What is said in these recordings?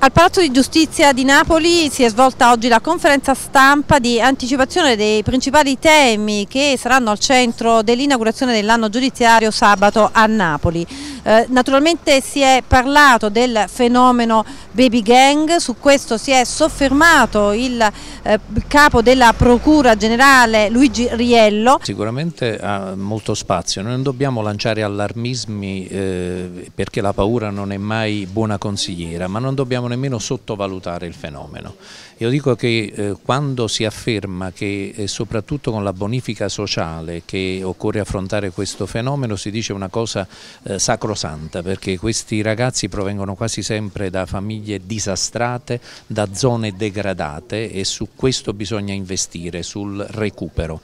Al Palazzo di Giustizia di Napoli si è svolta oggi la conferenza stampa di anticipazione dei principali temi che saranno al centro dell'inaugurazione dell'anno giudiziario sabato a Napoli. Eh, naturalmente si è parlato del fenomeno baby gang, su questo si è soffermato il eh, capo della Procura Generale Luigi Riello. Sicuramente ha molto spazio, noi non dobbiamo lanciare allarmismi eh, perché la paura non è mai buona consigliera, ma non dobbiamo nemmeno sottovalutare il fenomeno. Io dico che eh, quando si afferma che eh, soprattutto con la bonifica sociale che occorre affrontare questo fenomeno si dice una cosa eh, sacrosanta perché questi ragazzi provengono quasi sempre da famiglie famiglie disastrate da zone degradate e su questo bisogna investire, sul recupero.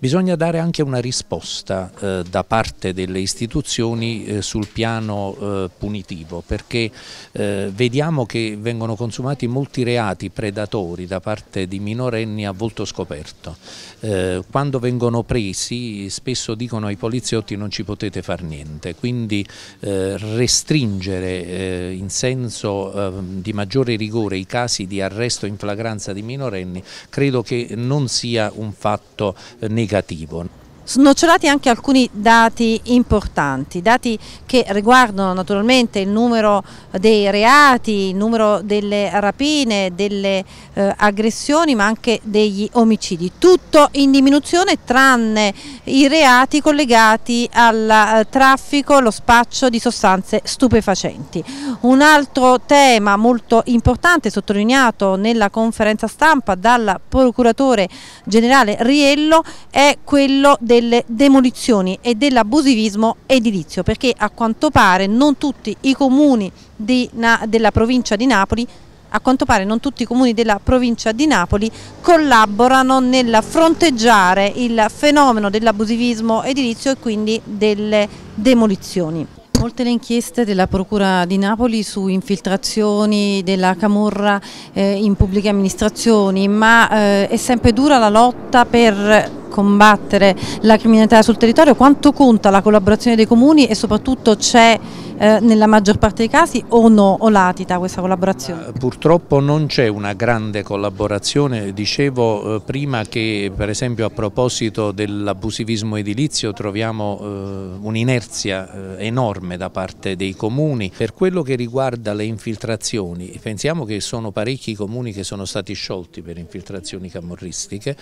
Bisogna dare anche una risposta eh, da parte delle istituzioni eh, sul piano eh, punitivo perché eh, vediamo che vengono consumati molti reati predatori da parte di minorenni a volto scoperto. Eh, quando vengono presi spesso dicono ai poliziotti non ci potete far niente, quindi eh, restringere in senso ehm, di maggiore rigore i casi di arresto in flagranza di minorenni credo che non sia un fatto negativo negativo snocciolati anche alcuni dati importanti, dati che riguardano naturalmente il numero dei reati, il numero delle rapine, delle eh, aggressioni ma anche degli omicidi, tutto in diminuzione tranne i reati collegati al eh, traffico, allo spaccio di sostanze stupefacenti. Un altro tema molto importante sottolineato nella conferenza stampa dal procuratore generale Riello è quello del delle demolizioni e dell'abusivismo edilizio perché a quanto pare non tutti i comuni della provincia di Napoli a quanto pare non tutti i comuni della provincia di Napoli collaborano nel fronteggiare il fenomeno dell'abusivismo edilizio e quindi delle demolizioni. Molte le inchieste della Procura di Napoli su infiltrazioni della Camorra eh, in pubbliche amministrazioni, ma eh, è sempre dura la lotta per combattere la criminalità sul territorio, quanto conta la collaborazione dei comuni e soprattutto c'è eh, nella maggior parte dei casi o no, o latita questa collaborazione? Eh, purtroppo non c'è una grande collaborazione, dicevo eh, prima che per esempio a proposito dell'abusivismo edilizio troviamo eh, un'inerzia enorme da parte dei comuni, per quello che riguarda le infiltrazioni, pensiamo che sono parecchi comuni che sono stati sciolti per infiltrazioni camorristiche,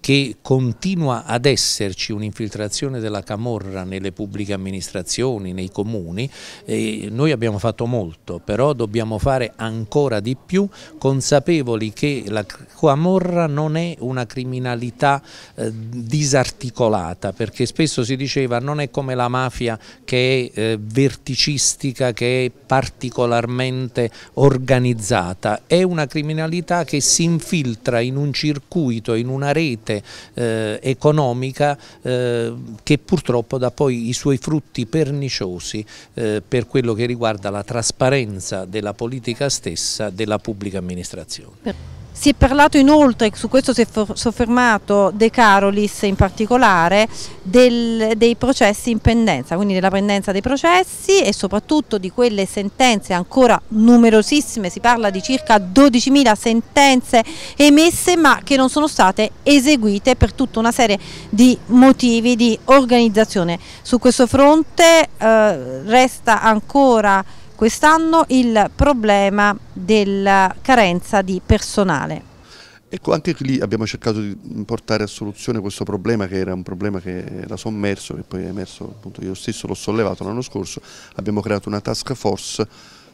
che continua ad esserci un'infiltrazione della camorra nelle pubbliche amministrazioni, nei comuni e noi abbiamo fatto molto, però dobbiamo fare ancora di più, consapevoli che la camorra non è una criminalità eh, disarticolata, perché spesso si diceva non è come la mafia che è eh, verticistica, che è particolarmente organizzata, è una criminalità che si infiltra in un circuito, in una rete eh, economica eh, che purtroppo dà poi i suoi frutti perniciosi eh, per quello che riguarda la trasparenza della politica stessa della pubblica amministrazione. Si è parlato inoltre, su questo si è soffermato De Carolis in particolare, del, dei processi in pendenza, quindi della pendenza dei processi e soprattutto di quelle sentenze ancora numerosissime, si parla di circa 12.000 sentenze emesse ma che non sono state eseguite per tutta una serie di motivi di organizzazione. Su questo fronte eh, resta ancora quest'anno il problema della carenza di personale. Ecco, anche lì abbiamo cercato di portare a soluzione questo problema che era un problema che era sommerso, che poi è emerso, appunto io stesso l'ho sollevato l'anno scorso, abbiamo creato una task force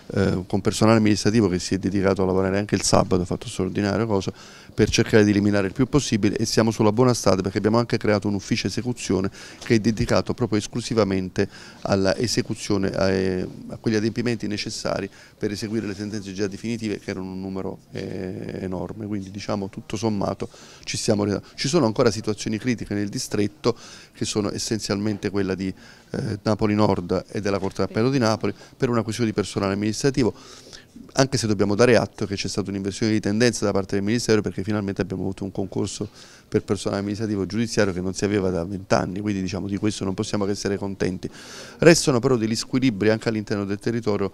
eh, con personale amministrativo che si è dedicato a lavorare anche il sabato, ha fatto straordinario cosa, per cercare di eliminare il più possibile e siamo sulla buona strada perché abbiamo anche creato un ufficio esecuzione che è dedicato proprio esclusivamente all'esecuzione, a, eh, a, quegli adempimenti necessari per eseguire le sentenze già definitive che erano un numero eh, enorme, quindi diciamo tutto sommato ci stiamo Ci sono ancora situazioni critiche nel distretto che sono essenzialmente quella di eh, Napoli Nord e della Corte d'Appello di Napoli per una questione di personale amministrativo amministrativo, anche se dobbiamo dare atto che c'è stata un'inversione di tendenza da parte del Ministero perché finalmente abbiamo avuto un concorso per personale amministrativo giudiziario che non si aveva da vent'anni, quindi diciamo di questo non possiamo che essere contenti. Restano però degli squilibri anche all'interno del territorio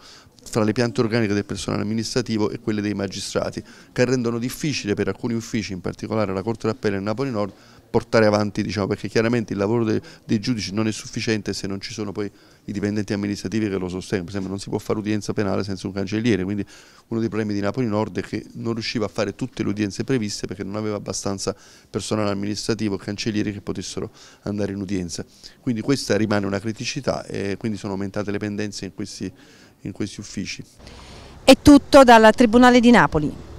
fra le piante organiche del personale amministrativo e quelle dei magistrati, che rendono difficile per alcuni uffici, in particolare la Corte d'Appello e Napoli Nord, portare avanti, diciamo, perché chiaramente il lavoro dei, dei giudici non è sufficiente se non ci sono poi i dipendenti amministrativi che lo sostengono, per esempio non si può fare udienza penale senza un cancelliere, quindi uno dei problemi di Napoli Nord è che non riusciva a fare tutte le udienze previste perché non aveva abbastanza personale amministrativo, cancellieri che potessero andare in udienza, quindi questa rimane una criticità e quindi sono aumentate le pendenze in questi, in questi uffici. È tutto dal Tribunale di Napoli.